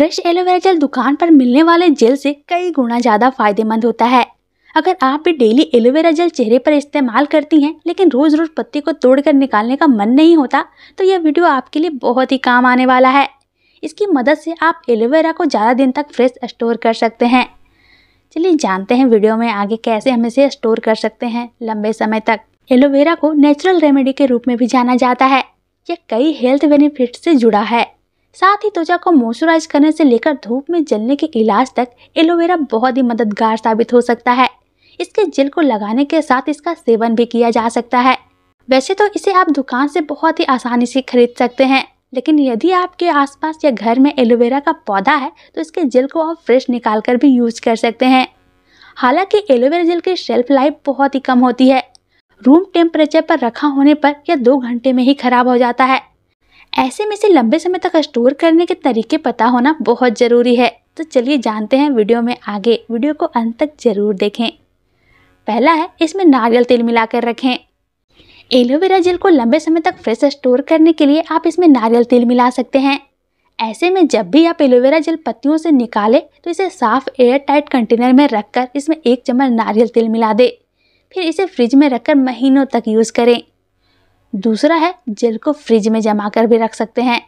fresh aloe vera gel दुकान पर मिलने वाले जेल से कई गुना ज़्यादा फायदेमंद होता है अगर आप भी डेली एलोवेरा जेल चेहरे पर इस्तेमाल करती हैं लेकिन रोज़ रोज़ पत्ती को तोड़कर निकालने का मन नहीं होता तो यह वीडियो आपके लिए बहुत ही काम आने वाला है इसकी मदद से आप एलोवेरा को ज़्यादा दिन तक फ्रेश स्टोर कर सकते हैं चलिए जानते हैं वीडियो में आगे कैसे हम इसे स्टोर कर सकते हैं लंबे समय तक एलोवेरा को नेचुरल रेमेडी के रूप में भी जाना जाता है यह कई हेल्थ बेनिफिट से जुड़ा है साथ ही त्वचा को मॉइस्चराइज करने से लेकर धूप में जलने के इलाज तक एलोवेरा बहुत ही मददगार साबित हो सकता है इसके जेल को लगाने के साथ इसका सेवन भी किया जा सकता है वैसे तो इसे आप दुकान से बहुत ही आसानी से खरीद सकते हैं लेकिन यदि आपके आसपास या घर में एलोवेरा का पौधा है तो इसके जेल को आप फ्रेश निकाल कर भी यूज कर सकते हैं हालांकि एलोवेरा जेल की शेल्फ लाइफ बहुत ही कम होती है रूम टेम्परेचर पर रखा होने पर यह दो घंटे में ही खराब हो जाता है ऐसे में इसे लंबे समय तक स्टोर करने के तरीके पता होना बहुत ज़रूरी है तो चलिए जानते हैं वीडियो में आगे वीडियो को अंत तक जरूर देखें पहला है इसमें नारियल तेल मिलाकर रखें एलोवेरा जेल को लंबे समय तक फ्रेश स्टोर करने के लिए आप इसमें नारियल तेल मिला सकते हैं ऐसे में जब भी आप एलोवेरा जेल पत्तियों से निकालें तो इसे साफ एयर टाइट कंटेनर में रखकर इसमें एक चम्मच नारियल तेल मिला दें फिर इसे फ्रिज में रखकर महीनों तक यूज़ करें दूसरा है जेल को फ्रिज में जमा कर भी रख सकते हैं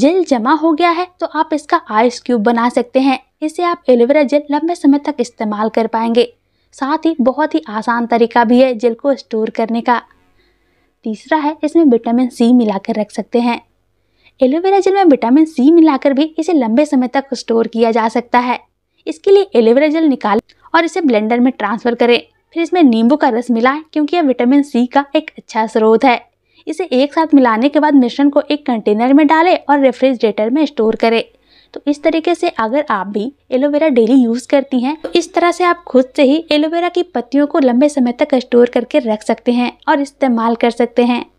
जेल जमा हो गया है तो आप इसका आइस क्यूब बना सकते हैं इसे आप एलोवेरा जेल लंबे समय तक इस्तेमाल कर पाएंगे साथ ही बहुत ही आसान तरीका भी है जेल को स्टोर करने का तीसरा है इसमें विटामिन सी मिलाकर रख सकते हैं एलोवेरा जेल में विटामिन सी मिलाकर भी इसे लंबे समय तक स्टोर किया जा सकता है इसके लिए एलोवेरा जेल निकालें और इसे ब्लेंडर में ट्रांसफ़र करें फिर इसमें नींबू का रस मिलाएं क्योंकि यह विटामिन सी का एक अच्छा स्रोत है इसे एक साथ मिलाने के बाद मिश्रण को एक कंटेनर में डालें और रेफ्रिजरेटर में स्टोर करें तो इस तरीके से अगर आप भी एलोवेरा डेली यूज करती हैं तो इस तरह से आप खुद से ही एलोवेरा की पत्तियों को लंबे समय तक स्टोर करके रख सकते हैं और इस्तेमाल कर सकते हैं